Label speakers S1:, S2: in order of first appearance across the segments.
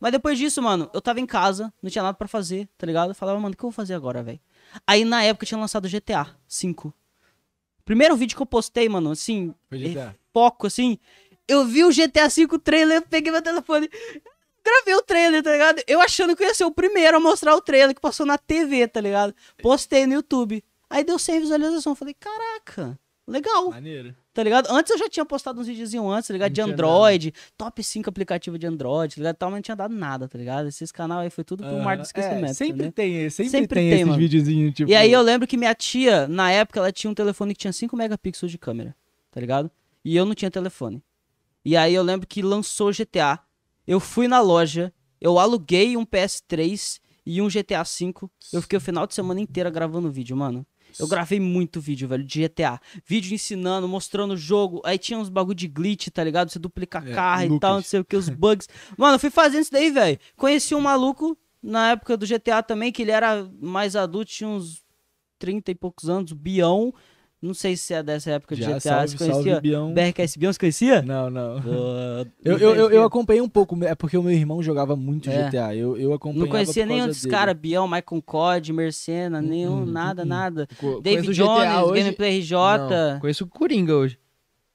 S1: Mas depois disso, mano, eu tava em casa, não tinha nada para fazer, tá ligado? Eu falava, mano, o que eu vou fazer agora, velho? Aí na época eu tinha lançado GTA V. Primeiro vídeo que eu postei, mano, assim, é, foco, assim. Eu vi o GTA V trailer, peguei meu telefone, gravei o trailer, tá ligado? Eu achando que eu ia ser o primeiro a mostrar o trailer que passou na TV, tá ligado? Postei no YouTube. Aí deu 100 visualizações. Falei, caraca, Legal. Maneiro. Tá ligado? Antes eu já tinha postado uns videozinhos antes, tá ligado? de Android, top 5 aplicativo de Android, tá ligado? Tal, mas não tinha dado nada, tá ligado? Esses canal aí foi tudo pro uh, mar do esquecimento. É, sempre, tem, sempre, sempre tem, tem esses videozinhos, tipo... E aí eu lembro que minha tia, na época, ela tinha um telefone que tinha 5 megapixels de câmera, tá ligado? E eu não tinha telefone. E aí eu lembro que lançou o GTA. Eu fui na loja, eu aluguei um PS3 e um GTA V. Eu fiquei o final de semana inteira gravando vídeo, mano. Eu gravei muito vídeo, velho, de GTA. Vídeo ensinando, mostrando o jogo. Aí tinha uns bagulho de glitch, tá ligado? Você duplica é, carro Lucas. e tal, não sei o que, os bugs. Mano, eu fui fazendo isso daí, velho. Conheci um maluco na época do GTA também, que ele era mais adulto, tinha uns 30 e poucos anos, o Bião. Não sei se é dessa época de GTA. Salve, você conhecia? Salve, Bion. BRKS Bion, você conhecia? Não, não. eu, eu, eu, eu, acompanhei um pouco, é porque o meu irmão jogava muito é. GTA. Eu, eu acompanhava. Não conhecia nenhum desses caras, Bião, Michael Cod, Mercena, hum, nenhum, hum, nada, hum. nada. Co David Jones, hoje... Gameplay RJ. Não, conheço o Coringa hoje.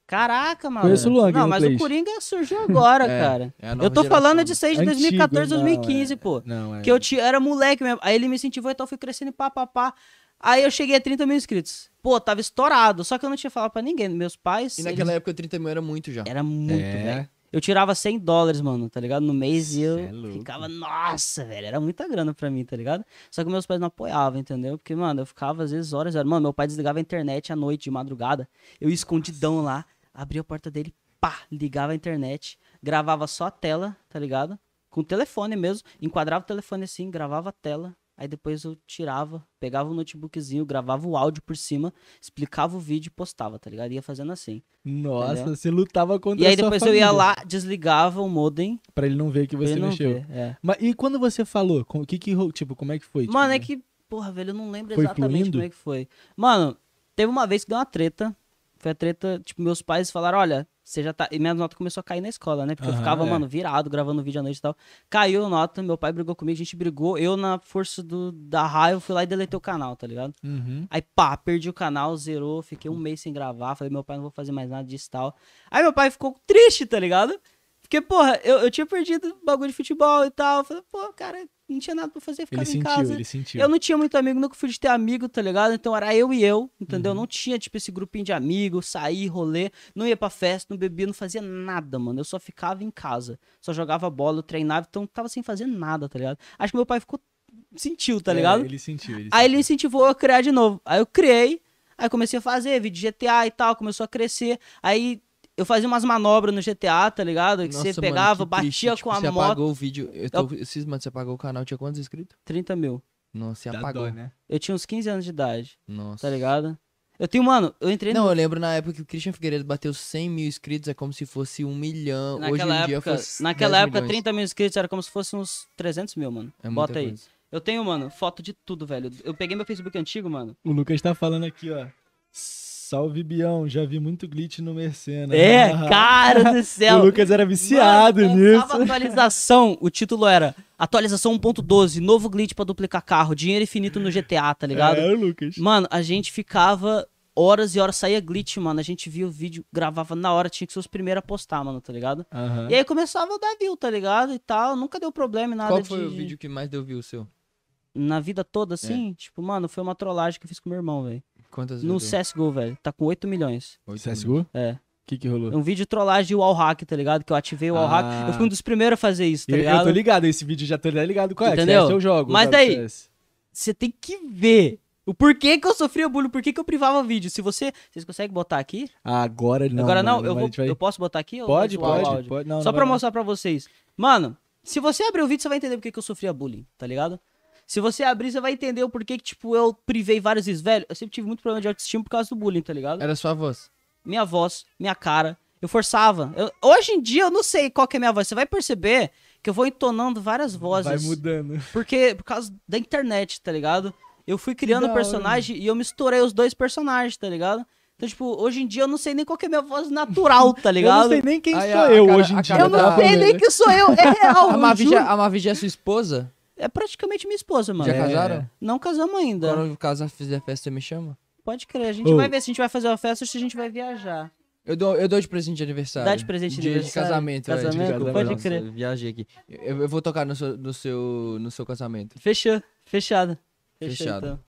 S1: Caraca, mano. Conheço o Luan, Não, mas o Coringa surgiu agora, é, cara. É eu tô geração. falando de 6 de 2014, Antigo, 2015, não, é. pô. Não, é. Que eu te, era moleque mesmo. Aí ele me incentivou, então eu fui crescendo e pá, pá, pá. Aí eu cheguei a 30 mil inscritos. Pô, tava estourado. Só que eu não tinha falado pra ninguém. Meus pais. E naquela eles... época 30 mil era muito já. Era muito, é. velho. Eu tirava 100 dólares, mano, tá ligado? No mês e eu é ficava, nossa, velho, era muita grana pra mim, tá ligado? Só que meus pais não apoiavam, entendeu? Porque, mano, eu ficava às vezes horas, horas. Mano, meu pai desligava a internet à noite, de madrugada. Eu ia escondidão lá, abria a porta dele, pá, ligava a internet, gravava só a tela, tá ligado? Com o telefone mesmo, enquadrava o telefone assim, gravava a tela, Aí depois eu tirava, pegava o um notebookzinho, gravava o áudio por cima, explicava o vídeo e postava, tá ligado? Ia fazendo assim. Nossa, entendeu? você lutava contra E aí depois família. eu ia lá, desligava o modem. Pra ele não ver que você mexeu. Ver, é. Mas, e quando você falou? O que que, tipo, como é que foi? Tipo, Mano, é né? que, porra, velho, eu não lembro exatamente fluindo? como é que foi. Mano, teve uma vez que deu uma treta. Foi a treta, tipo, meus pais falaram, olha, você já tá. E minha nota começou a cair na escola, né? Porque uhum, eu ficava, é. mano, virado, gravando vídeo à noite e tal. Caiu a nota, meu pai brigou comigo, a gente brigou. Eu, na força do, da raiva, fui lá e deletei o canal, tá ligado? Uhum. Aí, pá, perdi o canal, zerou, fiquei um mês sem gravar. Falei, meu pai, não vou fazer mais nada disso e tal. Aí meu pai ficou triste, tá ligado? Porque, porra, eu, eu tinha perdido bagulho de futebol e tal. Eu falei, pô, cara, não tinha nada pra fazer, ficava ele em sentiu, casa. Ele sentiu. Eu não tinha muito amigo, nunca fui de ter amigo, tá ligado? Então era eu e eu, entendeu? Uhum. Não tinha, tipo, esse grupinho de amigos, sair, rolê, não ia pra festa, não bebia, não fazia nada, mano. Eu só ficava em casa. Só jogava bola, treinava, então tava sem fazer nada, tá ligado? Acho que meu pai ficou. Sentiu, tá é, ligado? É, ele sentiu. Ele Aí ele incentivou eu a criar de novo. Aí eu criei, aí comecei a fazer vídeo GTA e tal, começou a crescer. Aí eu fazia umas manobras no GTA, tá ligado? Que Nossa, você pegava, mano, batia triste. Tipo, com tipo, a você moto. Você apagou o vídeo. Eu tô, eu... mano, você apagou o canal, tinha quantos inscritos? 30 mil. Nossa, você Dá apagou. né? Eu tinha uns 15 anos de idade. Nossa. Tá ligado? Eu tenho, mano, eu entrei Não, no... eu lembro na época que o Christian Figueiredo bateu 100 mil inscritos, é como se fosse um milhão. Naquela Hoje em época, dia fosse Naquela época, milhões. 30 mil inscritos era como se fosse uns 300 mil, mano. É Bota aí. Coisa. Eu tenho, mano, foto de tudo, velho. Eu peguei meu Facebook antigo, mano. O Lucas tá falando aqui, ó. Salve, Bião. Já vi muito glitch no Mercena. É, cara do céu. o Lucas era viciado Mano, nisso. Tava atualização. O título era Atualização 1.12, novo glitch para duplicar carro, dinheiro infinito no GTA, tá ligado? É, Lucas. Mano, a gente ficava horas e horas saía glitch, mano. A gente via o vídeo, gravava na hora, tinha que ser os primeiros a postar, mano, tá ligado? Uhum. E aí começava a dar view, tá ligado? E tal, nunca deu problema nada Qual foi de... o vídeo que mais deu view seu? Na vida toda, é. assim? É. Tipo, mano, foi uma trollagem que eu fiz com meu irmão, velho. Quantas No CSGO, velho. Tá com 8 milhões. 8 CSGO? É. O que, que rolou? Um vídeo trollagem de wallhack, tá ligado? Que eu ativei o ah. wallhack. Ah. Eu fui um dos primeiros a fazer isso, tá ligado? Eu, tô ligado, esse vídeo já tô ligado com é Entendeu? é eu jogo. Mas daí, você tem que ver o porquê que eu sofria bullying, porquê que eu privava vídeo. Se você. Vocês conseguem botar aqui? Agora não. Agora não, mano, eu, vou, vai... eu posso botar aqui? Pode, pode, pode. Não, Só não pra mostrar pra vocês. Mano, se você abrir o vídeo, você vai entender por que eu sofria bullying, tá ligado? Se você abrir, você vai entender o porquê que, tipo, eu privei vários vezes. Velho, eu sempre tive muito problema de autoestima por causa do bullying, tá ligado? Era sua voz. Minha voz, minha cara. Eu forçava. Eu, hoje em dia eu não sei qual que é minha voz. Você vai perceber que eu vou entonando várias vozes. Vai mudando. Porque, por causa da internet, tá ligado? Eu fui criando um personagem e eu misturei os dois personagens, tá ligado? Então, tipo, hoje em dia eu não sei nem qual é minha voz natural, tá ligado? eu não sei nem quem Ai, sou eu cara, hoje em dia. Eu não tá sei nem quem sou eu, é real. A Mavi, a Mavi já é sua esposa? É praticamente minha esposa, mano. Já é. casaram? Não casamos ainda. Quando o casal fizer festa, você me chama? Pode crer, a gente vai ver se a gente vai fazer uma festa ou se a gente vai viajar. Eu dou, eu dou de presente de aniversário. Dá de presente de aniversário. casamento, Casamento, é, de casamento. pode Nossa, crer. Viajei aqui. Eu, eu vou tocar no seu, no seu, no seu casamento. Fechou, fechado. Fechado. então.